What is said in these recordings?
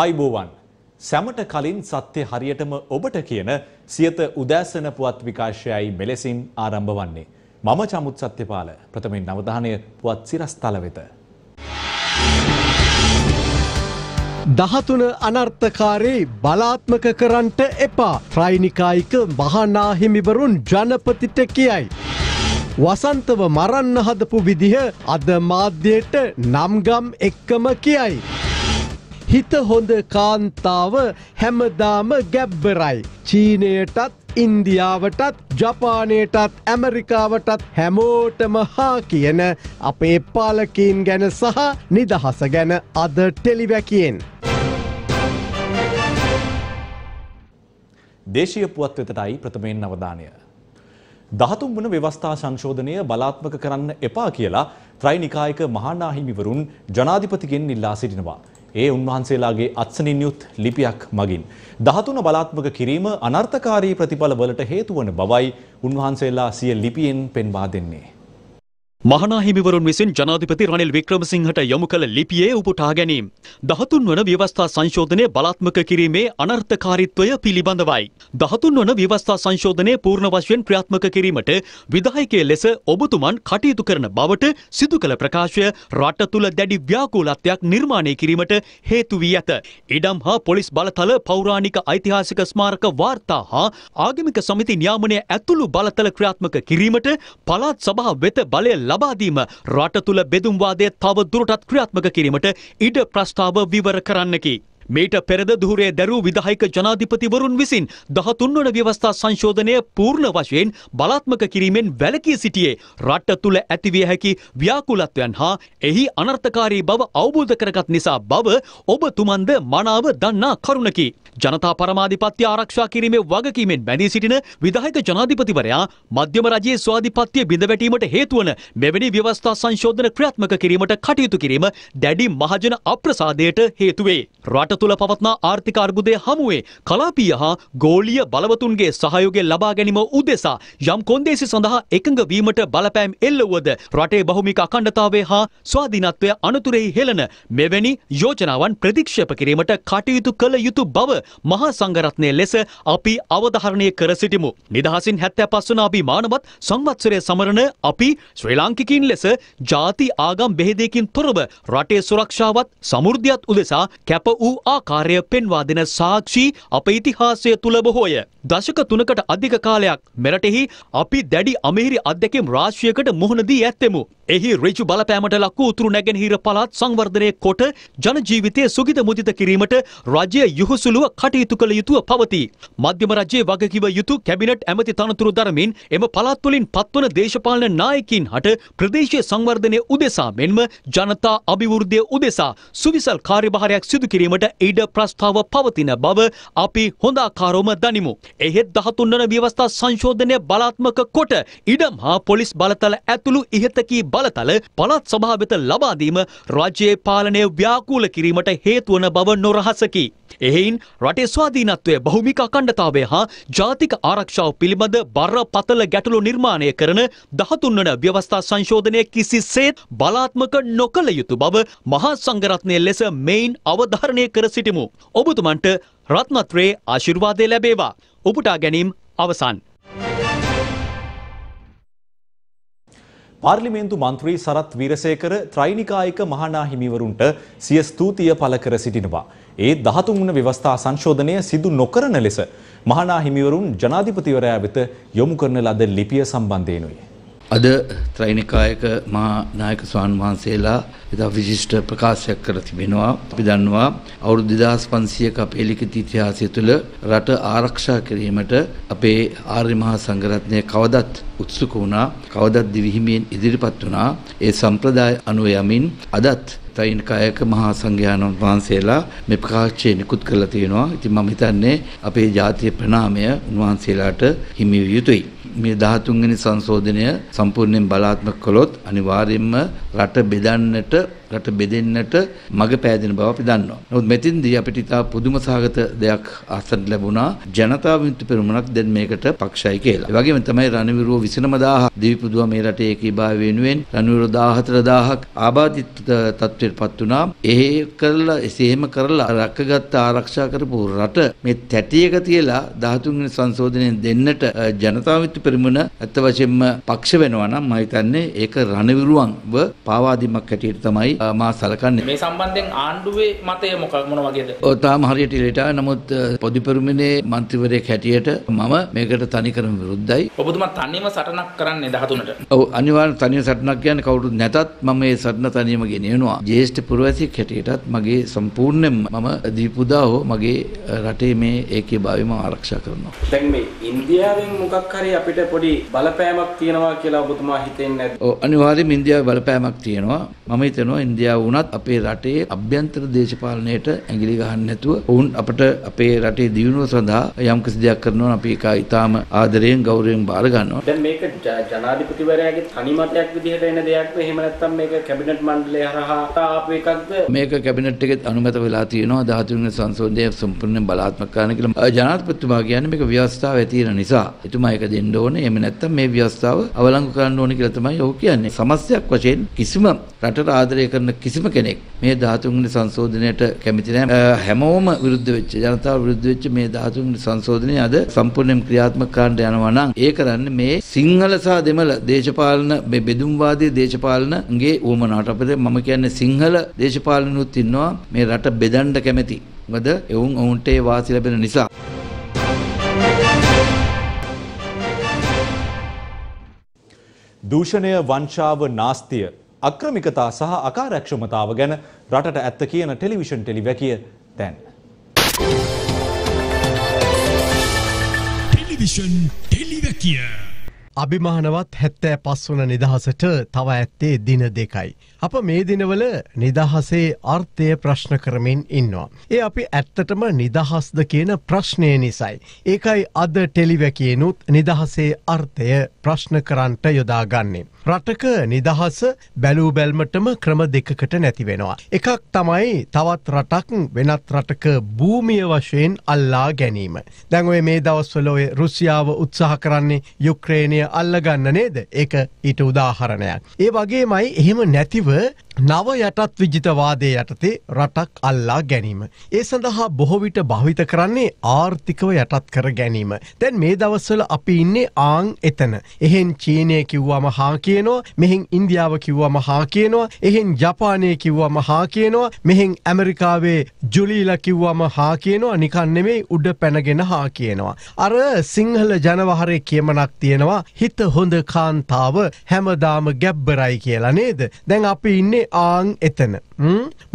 ආයිබෝවන් සැමට කලින් සත්‍ය හරියටම ඔබට කියන සියත උදෑසන පුවත් විකාශයයි මෙලෙසින් ආරම්භ වන්නේ. මම චමුත් සත්‍යපාල ප්‍රථමයෙන් නවධානය පුවත් සිරස්තල වෙත. දහතුන අනර්ථකාරේ බලාත්මක කරන්ට එපා ට්‍රයිනිකායික මහනාහිමිවරුන් ජනපතිට කියයි. වසන්තව මරන්න හදපු විදිහ අද මාධ්‍යයට නම්ගම් එක්කම කියයි. හිත හොඳ කාන්තාව හැමදාම ගැබ්බරයි. චීනයටත් ඉන්දියාවටත් ජපානයටත් ඇමරිකාවටත් හැමෝටම හා කියන අපේ පාලකින් ගැන සහ නිදහස ගැන අද ටෙලිවැකෙන්. දේශය පුවත් වෙතටයි ප්‍රථමයෙන් අවධානය. දහතුන් වන ව්‍යවස්ථා සංශෝධනය බලාත්මක කරන්න එපා කියලා ත්‍රයිනිකායක මහානාහිමිවරුන් ජනාධිපතිගෙන් ඉල්ලා සිටිනවා. ඒ උන්වහන්සේලාගේ අත්සනින් යුත් ලිපියක් මගින්. දහතුන බලාත්මක කිරීම අනර්ථකාරී ප්‍රතිඵල වලට හේතුවන බවයි උන්වහන්සේලා සිය ලිපියෙන් පෙන්වා දෙන්නේ. මහනාහිමිවරුන් විසින් ජනාධිපති රනිල් වික්‍රමසිංහට යොමු කළ ලිපියේ උපුටා ගැනීම්. දහතුන් වන ව්‍යවස්ථා සංශෝධනය බලාත්මක කිරීමේ අනර්ථකාරීත්වය පිළිබඳවයි. දහතුන් වන ව්‍යවස්ථා සංශෝධනය පූර්ණ වශයෙන් ක්‍රියාත්මක කිරීමට විධායකය ලෙස ඔබතුමන් කටයුතු කරන බවට සිදු කළ ප්‍රකාශය රට තුළ දැඩි ව්‍යාකූලත්වයක් නිර්මාණය කිරීමට හේතු වී ඇත. ඉඩම් හා පොලිස් බලතල පෞරාණික ඓතිහාසික ස්මාරක වාර්තා හා ආගමික සමිති නියාමනය ඇතුළු බලතල ක්‍රියාත්මක කිරීමට පළාත් සභා වෙත බලය ලබාදීම රට තුළ බෙදුම්වාදය තව දුරටත් ක්‍රියාත්මක කිරීමට ඉඩ ප්‍රස්ථාව විවර කරන්නකි. මීට පෙරද දුහරේ දැරූ විධායික ජනාධිපතිවරුන් විසින් දහතුන්වන ව්‍යවස්ථා සංශෝධනය පූර්ණ වශයෙන් බලාත්මක කිරීමෙන් වැලකී සිටියේ රට්ට තුළ ඇතිවිය හැකි ව්‍යාකුලත්වයන් හා එහි අනර්ථකාරී බව අවබෝධ කරගත් නිසා බව ඔබතුමන්ද මනාව දන්නා කරුණකි. ජනතා පරමාධිපත්‍ය ආරක්ෂා කිරීමේ වගකීමෙන් බැඳී සිටින විධායක ජනාධිපතිවරයා මධ්‍යම රජයේ ස්වාධිපත්‍ය බිඳවැටීමට හේතුවන මෙවැනි ව්‍යවස්ථා සංශෝධන ක්‍රියාත්මක කිරීමට කටයුතු කිරීම දැඩි මහජන අප්‍රසාදයට හේතුවේ. රට රට තුළ පවත්නා ආර්ථික අර්බුදය හමුවේ කලාපීය හා ගෝලිය බලවතුන්ගේ සහයෝගය ලබා ගැනීම උදෙසා යම් කොන්දේසි සඳහා එකඟ වීමට බලපෑම් එල්ලවුවද රටේ බහුමික අඛණ්ඩතාවය හා ස්වාධීනත්වය අනතුරෙහි හෙළන මෙවැනි යෝජනාවන් ප්‍රතික්ෂේප කිරීමට කටයුතු කළ යුතු බව මහා සංඝරත්නය ලෙස අපි අවධාරණය කර සිටිමු. නිදහසින් 75 වන අපි මානවත් සංවත්සරය සමරන අපි ශ්‍රී ලාංකිකයින් ලෙස ಜಾති ආගම් බෙහෙදයකින් තොරව රටේ සුරක්ෂාවත් සමෘද්ධියත් උදෙසා කැප වූ ආකාරය පෙන්වා දෙන සාක්ෂි අප ඉතිහාසය තුළ බොහෝය. දශක තුනකට අධික කාලයක් මෙරටෙහි අපි දැඩි අමිහිරි අධ්‍යකම් රාශියකට මුහුණදී ඇත්තෙමු. එහි රජු බලපෑමට ලක්වූ උතුරු නැගෙනහිර පළාත් සංවර්ධනය කොට ජනජීවිතය සුගිත මුදිත කිරීමට රජය යුහුසුලුව කටයුතු කළ යුතුව පවතී. මධ්‍යම රජයේ වගකිව යුතු කැබිනට් ඇමති තනතුරු දරමින් එම පළාත්වලින් පත්වන දේශපාලන නායකින් හට ප්‍රදේශය සංවර්ධනය උදෙසා මෙන්ම ජනතා අභිවෘද්ධිය උදෙසා සුවිසල් කාර්යභාරයක් සිදු කිරීමට ඊඩ ප්‍රස්ථාව පවතින බව අපි හොඳාකාරවම දනිමු. එහෙත් දහතුන්වන ව්‍යවස්ථා සංශෝධනය බලාත්මක කොට ඉඩම් හා පොලිස් බලතල ඇතුළු ඉහතකී බලතල පළත් සභා වෙත ලබාදීම රජයේ පාලනය ව්‍යාකූල කිරීමට හේතුවන බව නොරහසකි. එහෙයින් රටේ ස්වාධීනත්වය බහුමික අකණ්ඩතාවය හා ජාතික ආරක්ෂාව පිළිබඳ බරපතල ගැටලු නිර්මාණය කරන දහතුන්වන ව්‍යවස්ථා සංශෝධනය කිසිසේත් බලාත්මක නොකළ යුතු බව මහා සංඝරත්නය ලෙස මෙයින් අවධාරණය කර කර සිටිමු. ඔබතුමන්ට රත්මත්‍රයේ ආශිර්වාදය ලැබේවා. උපුටා ගැනීම් අවසන්. පාර්ලිමේන්තු මන්ත්‍රී සරත් වීරසේකර ත්‍රයිනිකායික මහනාහිමිවරුන්ට සිය ස්තුතිය පළ කර සිටිනවා. ඒ දහතුන් වන ව්‍යවස්ථා සංශෝධනය සිදු නොකරන ලෙස මහනාහිමිවරුන් ජනාධිපතිවරයා වෙත යොමු කරන ලද ලිපිය සම්බන්ධයෙනුයි. අද ත්‍රෛනිකායක මහා නායක ස්වාමීන් වහන්සේලා ඉතා විශිෂ්ට ප්‍රකාශයක් කර තිබෙනවා. අපි දන්නවා අවුරුදු 2500ක අපේ ලිඛිත ඉතිහාසය තුළ රට ආරක්ෂා කිරීමට අපේ ආර්ය මහා සංඝරත්නය කවදත් උත්සුක වුණා. කවදත් දිවිහිමියෙන් ඉදිරිපත් වුණා. ඒ සම්ප්‍රදාය අනුව යමින් අදත් තයින් කායක මහා සංඝයාණන් වහන්සේලා මේ ප්‍රකාශය නිකුත් කරලා තියෙනවා. ඉතින් මම හිතන්නේ අපේ ජාතිය ප්‍රණාමය උන්වහන්සේලාට හිමි විය යුතුයි. මේ 13 වෙනි සංශෝධනය සම්පූර්ණයෙන් බලාත්මක කළොත් අනිවාර්යයෙන්ම රට බෙදන්නට රට බෙදෙන්නට මඟ පෑදෙන බව අපි දන්නවා. නමුත් මෙතින්දී අපිට ඉතා පුදුම සහගත දෙයක් අත්සන් ලැබුණා. ජනතා විමුක්ති පෙරමුණක් දැන් මේකට පක්ෂයි කියලා. ඒ වගේම තමයි රණවිරුව 29000 දිවිපුදුව මේ රටේ ඒකීභාවය වෙනුවෙන් රණවිරුව 14000ක් ආබාධිත තත්ත්වයටපත් වුණා. එහෙ කරලා එසේම කරලා රැකගත් ආරක්ෂා කරපු රට මේ තැටියක තියලා 13 වෙනි සංශෝධනයෙන් දෙන්නට ජනතා විමුක්ති පෙරමුණ අත්ත වශයෙන්ම පක්ෂ වෙනවා නම් මම හිතන්නේ ඒක රණවිරුවන්ව පාවාදීමක් හැටියට තමයි තමයි මා සලකන්නේ. මේ සම්බන්ධයෙන් ආණ්ඩුවේ මතය මොකක් මොන වගේද? ඔව් තාම හරියට ඉලටා නමුත් පොදුපෙරුමිනේ മന്ത്രിවරයෙක් හැටියට මම මේකට තනිකරම විරුද්ධයි. ඔබතුමා තනියම සටනක් කරන්නේ 13ට. ඔව් අනිවාර්යෙන් තනියම සටනක් කියන්නේ කවුරුත් නැතත් මම මේ සටන තනියම ගෙනියනවා. ජ්‍යෙෂ්ඨ පුරවැසියෙක් හැටියටත් මගේ සම්පූර්ණයෙන්ම මම දීපුදා හෝ මගේ රටේ මේ ඒකේ භාවය මම ආරක්ෂා කරනවා. දැන් මේ ඉන්දියාවෙන් මොකක් හරි අපිට පොඩි බලපෑමක් තියෙනවා කියලා ඔබතුමා හිතෙන්නේ නැද්ද? ඔව් අනිවාර්යයෙන්ම ඉන්දියාවේ බලපෑමක් තියෙනවා. මම හිතනවා ඉන්දියාව වුණත් අපේ රටේ අභ්‍යන්තර දේශපාලනයට ඇඟිලි ගහන්න නැතුව ඔවුන් අපට අපේ රටේ දියුණුව සඳහා යම් කිසි දෙයක් කරනවා අපි ඒක ඉතාම ආදරයෙන් ගෞරවයෙන් බාර ගන්නවා. දැන් මේක ජනාධිපතිවරයාගේ තනි මතයක් විදිහට එන දෙයක්ද එහෙම නැත්නම් මේක කැබිනට් මණ්ඩලය හරහා ආපු එකක්ද? මේක කැබිනට් එකෙත් අනුමත වෙලා තියෙනවා 13 වෙනි සංශෝධනය සම්පූර්ණයෙන් බලාත්මක කරන්න කියලා. ජනාධිපතිතුමා කියන්නේ මේක ව්‍යවස්ථාව ඇති වෙන නිසා එතුමා ඒක දෙන්න ඕනේ. එහෙම නැත්නම් මේ ව්‍යවස්ථාව අවලංගු කරන්න ඕනේ කියලා තමයි ඔහු කියන්නේ. සමස්තයක් වශයෙන් කිසිම රටට ආදරය කරන කිසිම කෙනෙක් මේ 13 වෙනි සංශෝධනයට කැමති නැහැ. හැමෝම විරුද්ධ වෙච්ච ජනතාව විරුද්ධ වෙච්ච මේ 13 වෙනි සංශෝධනය අද සම්පූර්ණයෙන් ක්‍රියාත්මක කරන්න යනවා නම් ඒ කරන්නේ මේ සිංහල සහ දෙමළ දේශපාලන මේ බෙදුම්වාදී දේශපාලනගේ උවමනාවට අපිට මම කියන්නේ සිංහල දේශපාලනනුත් ඉන්නවා මේ රට බෙදන්න කැමති. මොකද එවුන් ඔවුන්ට ඒ වාසි ලැබෙන නිසා. දූෂණය වංශාව නාස්තිය අක්‍රමිකතා සහ අකාරක්ෂමතාව ගැන රටට ඇත්ත කියන ටෙලිවිෂන් ටෙලිවැකිය තැන්. ටෙලිවිෂන් ටෙලිවැකිය. අභිමානවත් හැත්තෑ පස්වන නිදහසට තව ඇත්තේ දින දෙකයි. අප මේ දිනවල නිදහසේ අර්ථය ප්‍රශ්න කරමින් ඉන්නවා. ඒ අපි ඇත්තටම නිදහස්ද කියන ප්‍රශ්නය නිසයි. ඒකයි අද ටෙලිවැකියනුත් නිදහසේ අර්ථය ප්‍රශ්න කරන්ට යොදාගන්නේ. රටක නිදහස බැලූ බැල්මටම ක්‍රම දෙකකට නැතිවෙනවා. එකක් තමයි තවත් රටක් වෙනත් රටක භූමිය වශයෙන් අල්ලා ගැනීම. දැන්ඔය මේ දවස්වලොය රුසියාව උත්සාහ කරන්නේ යුක්‍රේණය අල්ලගන්න නේද ඒක ඊට උදාහරණයක්. ඒ වගේ මයි එහෙම නැතිව නව යටත් විජිතවාදය යටතේ රටක් අල්ලා ගැනීම. ඒ සඳහා බොහොවිට භවිත කරන්නේ ආර්ථිකව යටත් කර ගැනීම. තැන් මේ දවස්වල අපි ඉන්නේ ආං එතන. එහෙන් චීනය කිව්වම හා කියනවා මෙහෙන් ඉන්දියාව කිව්වම හා කියනවා එහෙන් ජපානය කිව්වම හා කියනවා මෙහෙන් ඇමරිකාවේ ජුලීල කිව්වම හා කියනවා නිකන්නෙමේ උඩ පැනගෙන හා කියනවා. අර සිංහල ජනවහරේ කියමනක් තියෙනවා හිත හොඳ කාන්තාව හැමදාම ගැබ්බරයි කියලා නේද. දැන් අප අපි ඉන්නේ ආං එතන.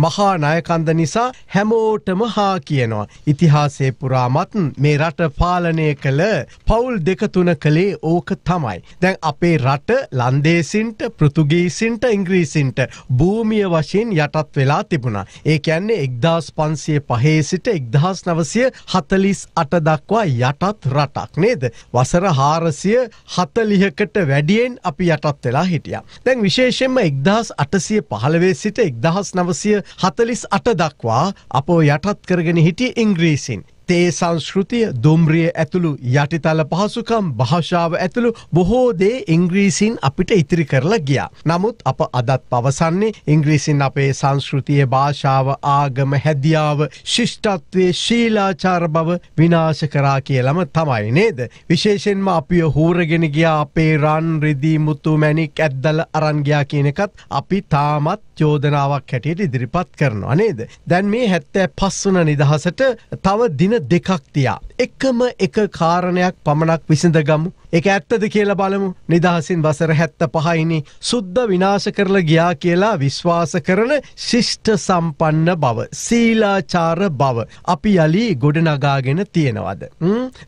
මහා නායකන්ද නිසා හැමෝටම හා කියනවා. ඉතිහාසයේ පුරාමත් මේ රට පාලනය කළ පවුල් දෙක තුන කළේ ඕක තමයි. දැන් අපේ රට ලන්දේසින්ට පෘතුගීසින්ට ඉංග්‍රීසින්ට භූමිය වශයෙන් යටත් වෙලා තිබුණා. ඒ කියන්නේ එක්දස් පන්සිය පහේ සිට එක්දහස් නවසය හතලිස් අට දක්වා යටත් රටක් නේද. වසර හාරසිය හතලිහකට වැඩියෙන් අපි යටත් වෙලා හිටිය. දැන් විශේෂෙන්ම එක්දහස් අට අටසිය පහළවේ සිට එක්දහස් නවසය හතලිස් අට දක්වා අපෝ යටත් කරගෙන හිටිය ඉංග්‍රීසින්. තේ සංස්කෘතිය දුම්රිය ඇතුළු යටිතල පහසුකම් භාෂාව ඇතුළු බොහෝ දේ ඉංග්‍රීසින් අපිට ඉතිරි කරලා ගියා. නමුත් අප අදත් පවසන්නේ ඉංග්‍රීසින් අපේ සංස්කෘතිය භාෂාව ආගම හැදියාව ශිෂ්ටත්වය ශීලාචාර බව විනාශ කරා කියලම තමයි නේද. විශේෂෙන්ම අපිය හූරගෙන ගියා අපේ රන් රිදී මුතු මැනික් ඇද්දල අරන්ගයා කියනකත් අපි තාමත් චෝදනාවක් හැටියට ඉදිරිපත් කරනවා නේද. දැන් මේ හැත්තෑ පස්සුන නිදහසට තව දින දෙකක් තියා. එකම එක කාරණයක් පමණක් විසඳගමු. එක ඇත්තද කියලා බලමු. නිදහසින් වසර 75යිනි සුද්ධ විනාශ කරලා ගියා කියලා විශ්වාස කරන ශිෂ්ට සම්පන්න බව, සීලාචාර බව අපි යලි ගොඩනගාගෙන තියනවාද?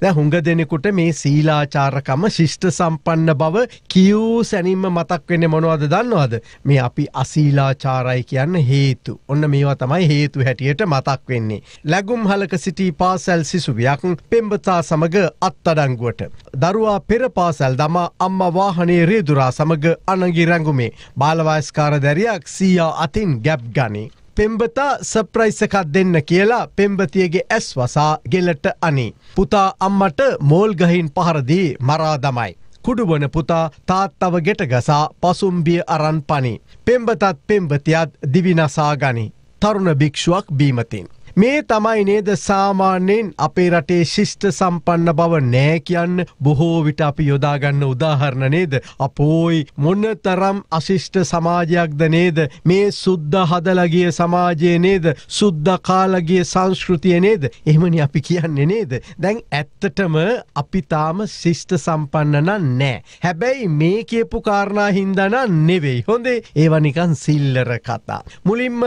දැන් හුඟ දෙනෙකුට මේ සීලාචාරකම ශිෂ්ට සම්පන්න බව කියූ සැනින්ම මතක් වෙන්නේ මොනවද දන්නවද? මේ අපි අසීලාචාරයි කියන්න හේතු. ඔන්න මේවා තමයි හේතු හැටියට මතක් වෙන්නේ. ලැබුම් හලක සිටි පාසල් සිසුවියක් පෙම්බතා සමග අත්තඩංගුවට. දරුවා පෙර පාසැල් දමා අම්ම වාහනේ රේදුරා සමග අනගි රැඟුමේ බාලවයස්කාර දැරයක් සීයා අතින් ගැප් ගනී. පෙම්බතා සප්‍රයිස් එකක් දෙන්න කියලා පෙම්බතියගේ ඇස් වසා ගෙලට අනි. පුතා අම්මට මෝල් ගහින් පහරදී මරා දමයි. කුඩුවන පුතා තාත්තව ගෙට ගසා පසුම්බිය අරන් පනි. පෙම්බතත් පෙම්බතියත් දිවිනසා ගනි. තරුණ භික්ෂුවක් බීමතින්. මේ තමයි නේද සාමාන්‍යයෙන් අපේ රටේ ශිෂ්ට සම්පන්න බව නෑ කියන්න බොහෝ විට අපි යොදාගන්න උදාහරණ නේද අපෝයි මොන්න තරම් අශිෂ්ට සමාජයක්ද නේද මේ සුද්ධ හදලගිය සමාජය නේද සුද්ධ කාලගිය සංස්කෘතිය නේද එහමනි අපි කියන්නේ නේද දැන් ඇත්තටම අපි තාම ශිෂ්ට සම්පන්නනම් නෑ හැබැයි මේ කියපු කාරණා හින්දනම් නෙවෙයි හොඳේ ඒවනිකන් සිල්ලර කතා මුලින්ම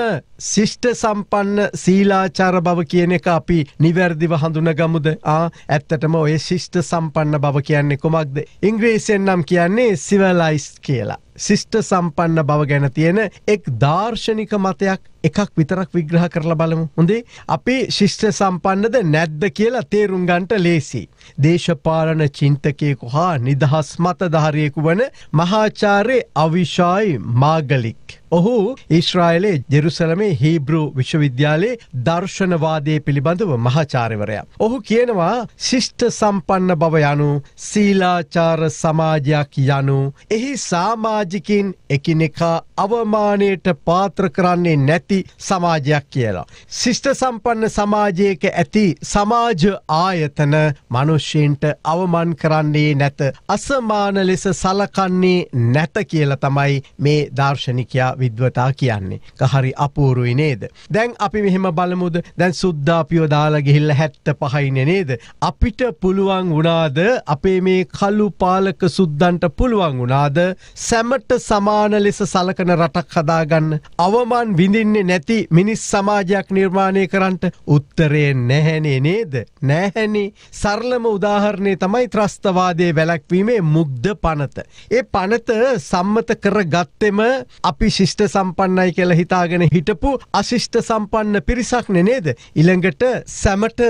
ශිෂ්ට සම්පන්න සීලාච සදාචාර බව කියන එක අපි නිවැරදිව හඳුනගමුද ආ ඇත්තටම ඔය ශිෂ්ට සම්පන්න බව කියන්නේ කොමක්ද ඉංග්‍රීසියෙන් නම් කියන්නේ සිවලයිස් කියලා ශිෂ්ට සම්පන්න බව ගැන තියෙන එක් දාර්ශනික මතයක් එකක් විතරක් විග්‍රහ කරලා බලමු හොඳේ අපි ශිෂ්ට සම්පන්නද නැද්ද කියලා තේරුම් ගන්නට ලේසි දේශපාලන චින්තකයෙකු හා නිදහස් මතධාරියෙකු වන මහාචාර්ය අවිශායි මාගලික් ඔහු ඊශ්‍රායලයේ ජෙරුසලමේ හීබ්‍රු විශ්වවිද්‍යාලයේ දර්ශනවාදය පිළිබඳව මහාචාරවරයා. ඔහු කියනවා ශිෂ්ට සම්පන්න බව යනු සීලාචාර සමාජයක් යනු. එහි සාමාජිකින් එකිනෙකා අවමානයට පාත්‍ර කරන්නේ නැති සමාජයක් කියලා. ශිෂ්ට සම්පන්න සමාජයක ඇති සමාජ ආයතන මනුෂ්‍යන්ට අවමන් කරන්නේ නැත අසමාන ලෙස සලකන්නේ නැත කියල තමයි මේ දර්ශනිකයා විද්වතා කියන්නේ. හරි අපූරුයි නේද. දැන් අපි මෙහෙම බලමුද දැන් සුද්දාපියෝ දාලා ගිහිල්ල හැත්ත පහයින නේද. අපිට පුළුවන් වුණාද අපේ මේ කල්ලු පාලක සුද්දන්ට පුළුවන් වුණාද සැමට සමාන ලෙස සලකන රටක් හදාගන්න. අවමන් විඳින්නේ නැති මිනිස් සමාජයක් නිර්මාණය කරන්නට උත්තරේ නැහැනේ නේද. නැහැනි සරලම උදාහරණය තමයි ත්‍රස්තවාදය වැලැක්වීමේ මුක්ද පනත. ඒ පනත සම්මත කර ගත්තෙම අපි ශි ශිෂ්ට සම්පන්නයි කියල හිතාගෙන හිටපු අශිෂ්ට සම්පන්න පිරිසක් නනේද. ඉළඟට සැමට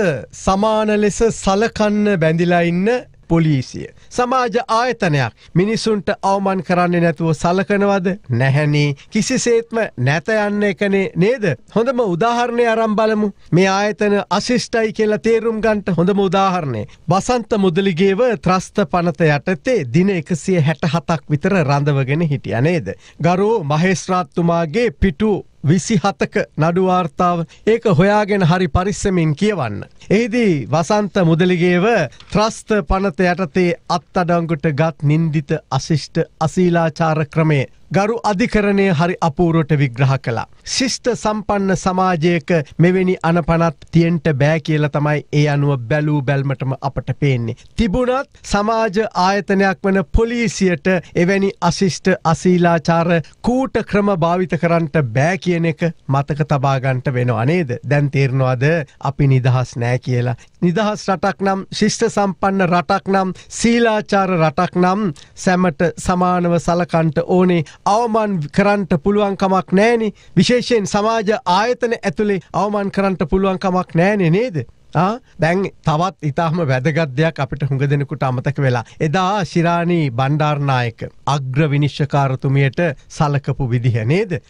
සමාන ලෙස සලකන්න බැඳිලා ඉන්න පොලිසිය. සමාජ ආයතනයක් මිනිසුන්ට අවමන් කරන්නේ නැතුව සලකනවද නැහැනේ කිසිසේත්ම නැත යන්න එකනේ නේද. හොඳම උදාහරණය අරම් බලමු මේ ආයතන අශිෂ්ටයි කියලා තේරුම් ගන්ට හොඳම උදාහරණය. බසන්ත මුදලිගේව ත්‍රස්ත පනත යටතේ දින එකසිය හැට හතක් විතර රඳවගෙන හිටිය නේද. ගරු මහේස්රාත්තුමාගේ පිටු විසිහතක නඩුවාර්තාව ඒක හොයාගෙන හරි පරිස්සමින් කියවන්න. එහිදී වසන්ත මුදලිගේව ත්‍රස්ත පනත යටතේ අත්තඩංගුට ගත් නින්දිත අශිෂ්ට අසීලාචාර ක්‍රමේ ගරු අධිකරණය හරි අපූරුවට විග්‍රහ කළා. ශිෂ්ට සම්පන්න සමාජයක මෙවැනි අනපනත් තියෙන්ට බෑ කියලා තමයි ඒ අනුව බැලූ බැල්මටම අපට පේන්නේ. තිබුණත් සමාජ ආයතනයක් වන පොලිසියට එවැනි අශිෂ්ට අසීලාචාර කූට ක්‍රම භාවිත කරන්නට බෑ කියන එක මතක තබාගන්ට වෙන අනේද දැන් තේරනවාද අපි නිදහස් නෑ කියලා නිදහස් රටක් නම් ශිෂ්ට සම්පන්න රටක් නම් සීලාචාර රටක් නම් සැමට සමානව සලකන්ට ඕනේ අවමන් කරන්ට පුළුවන්කමක් නෑනි විශේෂයෙන් සමාජ ආයතන ඇතුළේ අවමන් කරන්ට පුළුවන්කමක් නෑනේ නේද. දැන් තවත් ඉතාහම වැදගත්දයක් අපිට හුඟ දෙනෙකුට අමතක වෙලා. එදා ශිරාණී බණ්ඩාර්නායක අග්‍ර විනිශ්ෂකාරතුමියට සලකපු විදිහ නේද.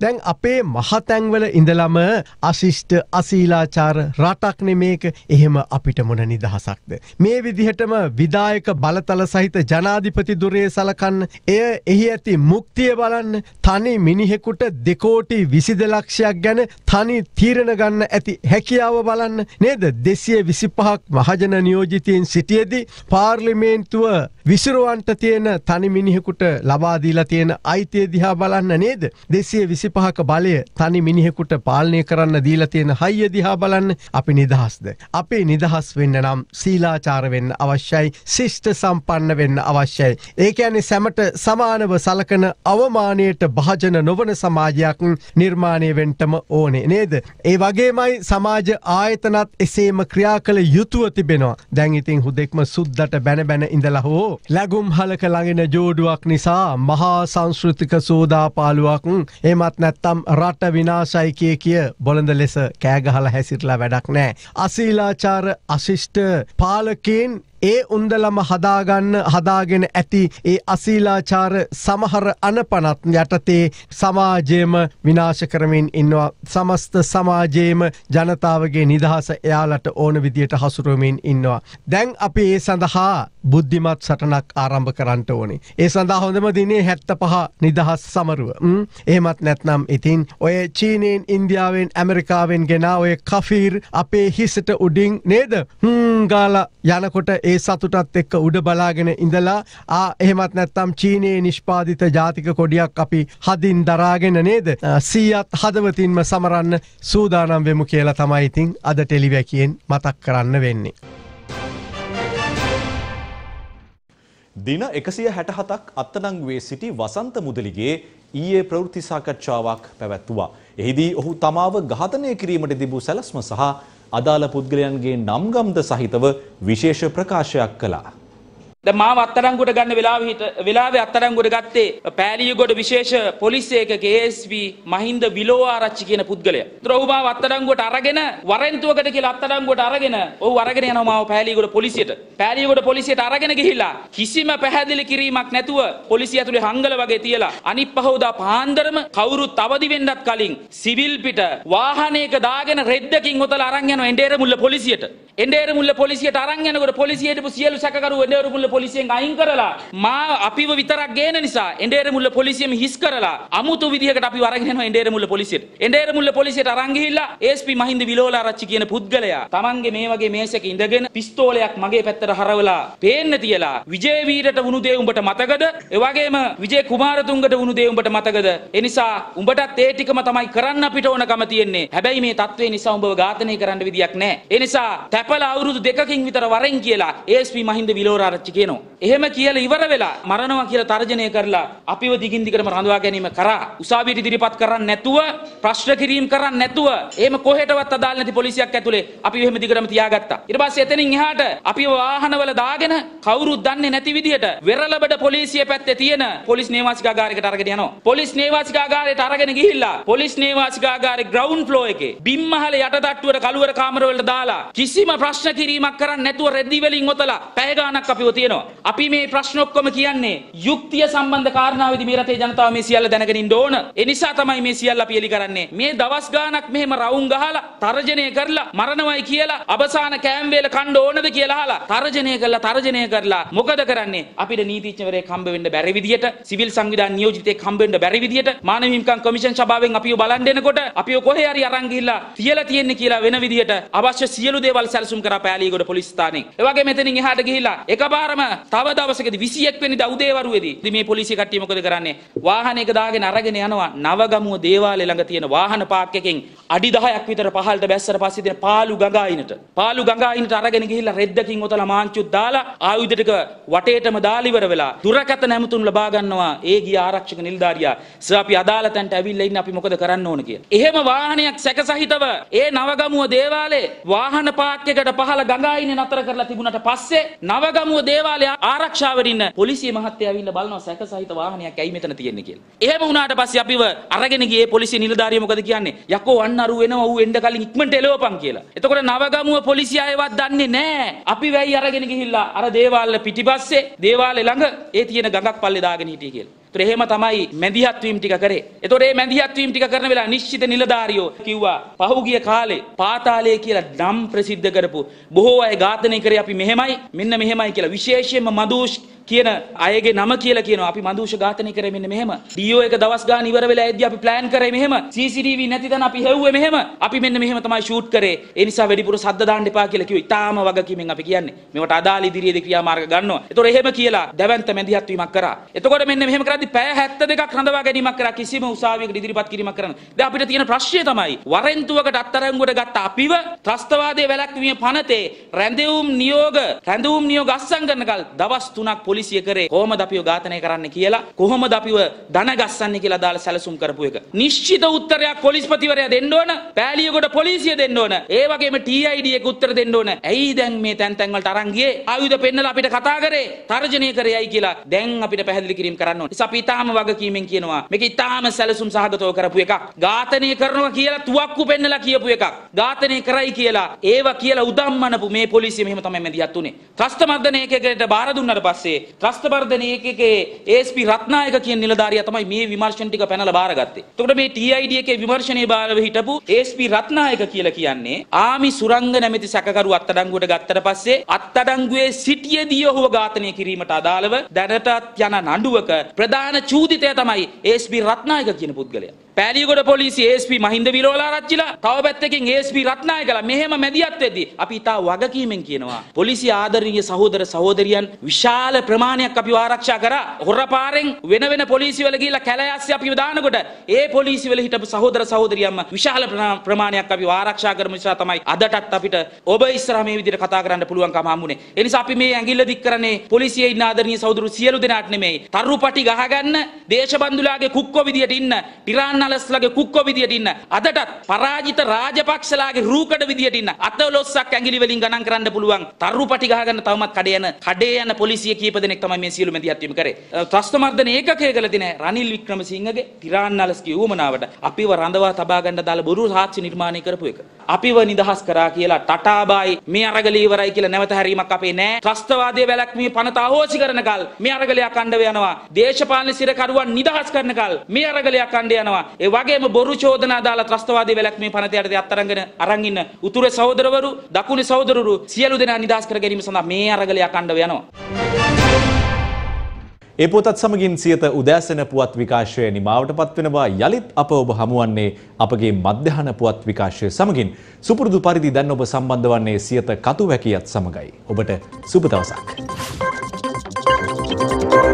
දැන් අපේ මහතැන්වල ඉඳලම අශිෂ්ට අසීලාචාර රටක්න මේක එහෙම අපිට මොන නිදහසක්ද. මේ විදිහටම විදායක බලතල සහිත ජනාධිපති දුරේ සලකන්න එය එහි ඇති මුක්තිය බලන්න තනි මිනිහෙකුට දෙකෝටි විසිද ලක්ෂයක් ගැන තනි තීරණ ගන්න ඇති හැකියාව බලන්න නේ නේද දෙසිය විසිපහක් මහජන නියෝජිතයෙන් සිටියදි පාර්ලිමේන්තුව විසිරුවන්ට තියෙන තනි මිනිහෙකුට ලබාදීලා තියෙන අයිතිය දිහා බලන්න නේද. දෙසිය විසිපහක බලය තනි මිනිහෙකුට පාලනය කරන්න දීලා තියෙන හයිය දිහා බලන්න අපි නිදහස්ද. අපේ නිදහස් වෙන්න නම් සීලාචාර වෙන්න අවශ්‍යයි ශිෂ්ට සම්පන්න වෙන්න අවශ්‍යයි. ඒකඇනි සැමට සමානව සලකන අවමානයට භාජන නොවන සමාජයක් නිර්මාණය වෙන්ටම ඕනේ නේද. ඒ වගේමයි සමාජ ආයතනත් එසේම ක්‍රියා කළ යුතුව තිබෙනවා දැන් ඉතින් හුදෙක්ම සුද්දට බැන බැන ඉඳලා හෝ හෝ ලැගුම් හලක ළඟෙන ජෝඩුවක් නිසා මහා සංස්ෘතික සෝදාපාලුවක් එමත් නැත්තම් රට විනාශයි කිය කිය බොළඳ ලෙස කෑගහල හැසිරලා වැඩක් නෑ. අසීලාචාර අශිෂ්ට පාලකෙන් ඒ උන්දලම හදාගන්න හදාගෙන ඇති ඒ අසීලාචාර සමහර අනපනත් යටතේ සමාජයම විනාශ කරමින් ඉන්නවා සමස්ත සමාජයේම ජනතාවගේ නිදහස එයාලට ඕන විදියට හසුරුවමින් ඉන්නවා. දැන් අපි ඒ සඳහා බුද්ධිමත් සටනක් ආරම්භ කරන්නට ඕනේ. ඒ සඳහා හොඳම දිනේ හැත්ත පහ නිදහස් සමරුව. එහෙමත් නැත්නම් ඉතින් ඔය චීනයෙන් ඉන්දියාවෙන් ඇමරිකාවෙන් ගෙන ඔය කෆීර් අපේ හිසට උඩින් නේද හංගාල යනකොට ඒ ඒ සතුටත් එක්ක උඩ බලාගෙන ඉඳලා ආ එහෙමත් නැත්තම් චීනයේ නිෂ්පාදිත ජාතික කොඩියක් අපි හදින් දරාගෙන නේද සීයත් හදවතින්ම සමරන්න සූදානම් වෙමු කියලා තමයිඉතින් අද ටෙලිවැකෙන් මතක් කරන්න වෙන්නේ. දින එකසිය හැටහතක් අත්තනංවේ සිටි වසන්ත මුදලිගේ ඊයේ ප්‍රවෘති සාකච්ඡාවක් පැවැත්තුවා. එහිදී ඔහු තමාව ඝාතනය කිරීමට තිබූ සැලස්ම සහ අදාළ පුද්ගලයන්ගේ නම්ගම්ද සහිතව විශේෂ ප්‍රකාශයක් කළා. මාව අත්තරංගුට ගන්න වෙලාවිහිට වෙලාවේ අත්තරංගුට ගත්තේ පෑලියගොඩ විශේෂ පොලිසියක KSV මහින්ද විලෝආරච්චි කියන පුද්ගලයා. ද්‍රෝහු මාව අත්තරංගුවට අරගෙන වරෙන්තුවකට කියලා අත්තරංගුවට අරගෙන ඔහු අරගෙන යනවා මාව පෑලියගොඩ පොලිසියට. පෑලියගොඩ පොලිසියට අරගෙන ගිහිලා කිසිම පැහැදිලි කිරීමක් නැතුව පොලිසිය ඇතුලේ හංගල වගේ තියලා අනිත් පහවදා පාන්දරම කවුරුත් අවදි වෙන්නත් කලින් සිවිල් පිට වාහනයක දාගෙන රෙද්දකින් ඔතලා අරන් යනවා එඬේරමුල්ල පොලිසියට. එඬේරමුල්ල පොලිසියට අරන් යනකොට පොලිසිය හිටපු සියලු සැකකරු එඬේරමුල්ල පොලිසියෙන් අයින් කරලා මා අපිව විතරක් ගේන නිසා එඬේරමුල්ල පොලිසියම හිස් කරලා අමුතු විදිහකට අපි වරගෙන යනවා එඬේරමුල්ල පොලිසියට. එඬේරමුල්ල පොලිසියට අරන් ගිහිල්ලා ASP මහින්ද විලෝලාරච්චි කියන පුද්ගලයා Tamange මේ වගේ මේසයක ඉඳගෙන පිස්තෝලයක් මගේ පැත්තට හරවලා පේන්න තියලා විජේවීරට වුණු දේ උඹට මතකද? ඒ වගේම විජේ කුමාරතුංගට වුණු දේ උඹට මතකද? ඒ නිසා උඹටත් ඒ ටිකම තමයි කරන්න අපිට ඕනකම තියෙන්නේ. හැබැයි මේ தત્ත්වය නිසා උඹව ඝාතනය කරන්න විදියක් නැහැ. ඒ නිසා තැපල අවුරුදු දෙකකින් විතර වරෙන් කියලා ASP මහින්ද විලෝලාරච්චි කියනවා. එහෙම කියලා ඉවර වෙලා මරණවා කියලා තර්ජනය කරලා අපිව දිගින් දිගටම රඳවා ගැනීම කරා. උසාවියට ඉදිරිපත් කරන්නේ නැතුව ප්‍රශ්න කිරීම කරන්නේ නැතුව එහෙම කොහෙටවත් අදාළ නැති පොලිසියක් ඇතුලේ අපි එහෙම දිගටම තියාගත්තා. ඊට පස්සේ එතනින් එහාට අපිව වාහනවල දාගෙන කවුරුත් දන්නේ නැති විදිහට වෙරළබඩ පොලිසිය පැත්තේ තියෙන පොලිස් නේවාසිකාගාරයකට අරගෙන යනවා. පොලිස් නේවාසිකාගාරයට අරගෙන ගිහිල්ලා පොලිස් නේවාසිකාගාරේ ග්‍රවුන්ඩ් ෆ්ලෝ එකේ බිම්මහල යට තට්ටුවට කළුවර කාමරවලට දාලා කිසිම ප්‍රශ්න කිරීමක් කරන්නේ නැතුව රෙදි වලින් ඔතලා පැය ගාණක් අපිව තියෙනවා. වෙනවා. අපි මේ ප්‍රශ්න ඔක්කොම කියන්නේ යුක්තිය සම්බන්ධ කාරණාවේදී මේ රටේ ජනතාව මේ සියල්ල දැනගෙන ඉන්න ඕන. ඒ නිසා තමයි මේ සියල්ල අපි එලි කරන්නේ. මේ දවස් ගාණක් මෙහෙම රවුම් ගහලා තර්ජනය කරලා මරණවයි කියලා අවසාන කෑම වේල කන්න ඕනද කියලා අහලා තර්ජනය කරලා තර්ජනය කරලා මොකද කරන්නේ? අපිට නීතිඥවරයෙක් හම්බ වෙන්න බැරි විදියට, සිවිල් සංවිධාන නියෝජිතයෙක් හම්බ වෙන්න බැරි විදියට, මානව හිමිකම් කොමිෂන් සභාවෙන් අපිව බලන් දෙනකොට අපිව කොහේ හරි අරන් ගිහිල්ලා තියලා තියෙන්නේ කියලා වෙන විදියට අවශ්‍ය සියලු දේවල් සැලසුම් කරා පෑලියගොඩ පොලිස් ස්ථානයේ. ඒ වගේ මෙතනින් එහාට ගිහිල්ලා එකපාරම තව දවසකදී 21 වෙනිදා උදේ වරුවේදී මේ පොලිසිය කට්ටිය මොකද කරන්නේ? වාහනයක දාගෙන අරගෙන යනවා නවගමුව දේවාලේ ළඟ තියෙන වාහන පාක් එකෙන් අඩි 10ක් විතර පහළට බැස්සට පස්සේ තියෙන පාළු ගඟායිනට. පාළු ගඟායිනට අරගෙන ගිහිල්ලා රෙද්දකින් ඔතලා මාංචුත් දාලා ආයුධ ටික වටේටම දාලා ඉවර වෙලා දුරකථන ඇමතුම් ලබා ගන්නවා ඒ ගිය ආරක්ෂක නිලධාරියා. සර් අපි අදාළ තැනට ඇවිල්ලා ඉන්න අපි මොකද කරන්න ඕන කියලා. එහෙම වාහනයක් සැකසහිතව ඒ නවගමුව දේවාලේ වාහන පාක් එකට පහළ ගඟායිනේ නතර කරලා තිබුණාට පස්සේ නවගමුව දේවාලේ දේවාලය ආරක්ෂාවරින්න පොලිසිය මහත්තයා ඇවිල්ලා බලනවා සැක සහිත වාහනයක් ඇයි මෙතන තියෙන්නේ කියලා. එහෙම වුණාට පස්සේ අපිව අරගෙන ගියේ පොලිසිය නිලධාරිය මොකද කියන්නේ? යකෝ අන්නරු වෙනවා ඌ එන්න කලින් ඉක්මනට එලවපන් කියලා. එතකොට නවගමුව පොලිසිය අයවත් දන්නේ නැහැ. අපි වෙයි අරගෙන ගිහිල්ලා අර දේවාල පිටිපස්සේ දේවාලේ ළඟ ඒ තියෙන ගඟක් පල්ලේ දාගෙන හිටියේ කියලා. එහෙම තමයි මැදිහත් වීම ටික කරේ. එතකොට මේ මැදිහත් වීම ටික කරන වෙලාව නිශ්චිත නිලධාරියෝ කිව්වා පහුගිය කාලේ පාතාලය කියලා නම් ප්‍රසිද්ධ කරපු බොහෝ අය ඝාතනය කරේ අපි මෙහෙමයි මෙන්න මෙහෙමයි කියලා විශේෂයෙන්ම මදූෂ් කියන අයගේ නම කියලා කියනවා අපි මන්දූෂ ඝාතනය කරේ මෙන්න මෙහෙම. ඩීఓ එක දවස් ගාන ඉවර වෙලා එද්දී අපි ප්ලෑන් කරේ මෙහෙම. CCTV නැති තැන අපි හෙව්වේ මෙහෙම. අපි මෙන්න මෙහෙම තමයි ෂූට් කරේ. ඒ නිසා වැඩිපුර සද්ද දාන්න එපා කියලා කිව්වා. ඉතාලම වගකීමෙන් අපි කියන්නේ. මේවට අදාළ ඉදිරියේදී ක්‍රියාමාර්ග ගන්නවා. ඒතොර එහෙම කියලා දැවැන්ත මැදිහත් වීමක් කරා. එතකොට මෙන්න මෙහෙම කරද්දී නැති පැය 72ක් රඳවා ගැනීමක් කරා කිසිම උසාවියකට ඉදිරිපත් කිරීමක් කරන්න. දැන් අපිට තියෙන ප්‍රශ්නය තමයි වරෙන්තුවකට අත්තරංගුවට ගත්ත අපිව ත්‍රස්තවාදයේ වැළැක්වීම පනතේ රැඳවුම් නියෝග රැඳවුම් නියෝග අත්සන් කරනකල් දවස් 3ක් පොලිසිය කරේ කොහොමද අපිව ඝාතනය කරන්න කියලා කොහොමද අපිව දන ගස්සන්නේ කියලා දාලා සැලසුම් කරපු එක. නිශ්චිත උත්තරයක් පොලිස්පතිවරයා දෙන්න ඕන, පෑලියගොඩ පොලිසිය දෙන්න ඕන. ඒ වගේම TID එක උත්තර දෙන්න ඕන. ඇයි දැන් මේ තැන් තැන් වලට අරන් ගියේ? ආයුධ පෙන්නලා අපිට කතා කරේ, තර්ජනය කරේ ඇයි කියලා දැන් අපිට පැහැදිලි කිරීම කරන්න ඕන. අපි ඊටාම වගකීමෙන් කියනවා මේක ඊටාම සැලසුම් සහගතව කරපු එකක් ඝාතනය කරනවා කියලා තුවක්කු පෙන්නලා කියපු එකක් ඝාතනය කරයි කියලා ඒවා කියලා උදම්මනපු මේ පොලිසිය මෙහෙම තමයි මැදිහත් උනේ ත්‍රස්තමර්ධන ඒකකයට බාර දුන්නාට පස්සේ ත්‍රස්තමර්ධන ඒකකේ ASP රත්නායක කියන නිලධාරියා තමයි මේ විමර්ශන ටික පැනලා බාරගත්තේ එතකොට මේ TID එකේ විමර්ශනයේ බාරව හිටපු ASP රත්නායක කියලා කියන්නේ ආමි සුරංග නැමැති සැකකරු අත්අඩංගුවට ගත්තට පස්සේ අත්අඩංගුවේ සිටියේදී ඔහුව ඝාතනය කිරීමට අදාළව දැනටත් යන නඩුවක ප්‍රධාන ප්‍රධාන චූදිතය තමයි ඒස්බි රත්නායක කියන පුද්ගලයා. පෑලියගොඩ පොලිසි ASP මහින්ද විරෝලාරච්චිලා තව පැත්තකින් ASP රත්නායකලා මෙහෙම මැදිහත් වෙද්දී අපි ඊට වගකීමෙන් කියනවා පොලිසිය ආදරණීය සහෝදර සහෝදරියන් විශාල ප්‍රමාණයක් අපි ආරක්ෂා කරා හොරපාරෙන් වෙන වෙන පොලිසිවල ගිහිල්ලා කැලෑස්සේ අපි දානකොට ඒ පොලිසිවල හිටපු සහෝදර සහෝදරියන්ම විශාල ප්‍රමාණයක් අපි ආරක්ෂා කරමු නිසා තමයි අදටත් අපිට ඔබ ඉස්සරහා මේ විදිහට කතා කරන්න පුළුවන්කම හම්බුනේ ඒ නිසා අපි මේ ඇඟිල්ල දික් කරන්නේ පොලිසියේ ඉන්න ආදරණීය සහෝදරු සියලු දෙනාට නෙමෙයි තරුපටි ගහගන්න දේශබන්දුලාගේ කුක්කෝ විදියට ඉන්න ටිරාන්න නලස්ලගේ කුක්කො විදියට ඉන්න අදටත් පරාජිත රාජපක්ෂලාගේ රූකඩ විදියට ඉන්න අතලොස්සක් ඇඟිලි වලින් ගණන් කරන්න පුළුවන් තරු පටි ගහගන්න තවමත් කඩේ යන කඩේ යන පොලිසිය කීප දෙනෙක් තමයි මේ සියලුම දියත්වීම කරේ ත්‍රස්තමර්ධන ඒකකය කළ දින රනිල් වික්‍රමසිංහගේ තිරාන් නලස්ගේ ඌමනාවට අපිව රඳවා තබා ගන්න දාලා බොරු සාක්ෂි නිර්මාණය කරපු එක අපිව නිදහස් කරා කියලා ටටාබයි මේ අරගල ඉවරයි කියලා නැවත හැරීමක් අපේ නෑ ත්‍රස්තවාදයේ වැළැක්මී පනත අහෝසි කරන කල් මේ අරගලය අඛණ්ඩව යනවා දේශපාලන සිරකරුවන් නිදහස් කරන කල් මේ අරගලය අඛණ්ඩ යනවා ඒ වගේම බොරු චෝදනා දාලා ත්‍රස්තවාදී වැළැක්මේ පනතයට අත්තරගෙන අරන් ඉන්න උතුරේ සහෝදරවරු දකුණේ සහෝදරවරු සියලු දෙනා නිදහස් කර ගැනීම සඳහා මේ අරගලය අඛණ්ඩව යනවා. ඒ පොතත් සමගින් සියත උදෑසන පුවත් විකාශය නිමාවට පත්වෙනවා යළිත් අප ඔබ හමුවන්නේ අපගේ මධ්‍යහන පුවත් විකාශය සමගින් සුපුරුදු පරිදි දැන් ඔබ සම්බන්ධ වන්නේ සියත කතු වැකියත් සමඟයි. ඔබට සුප දවසක්. Thank you.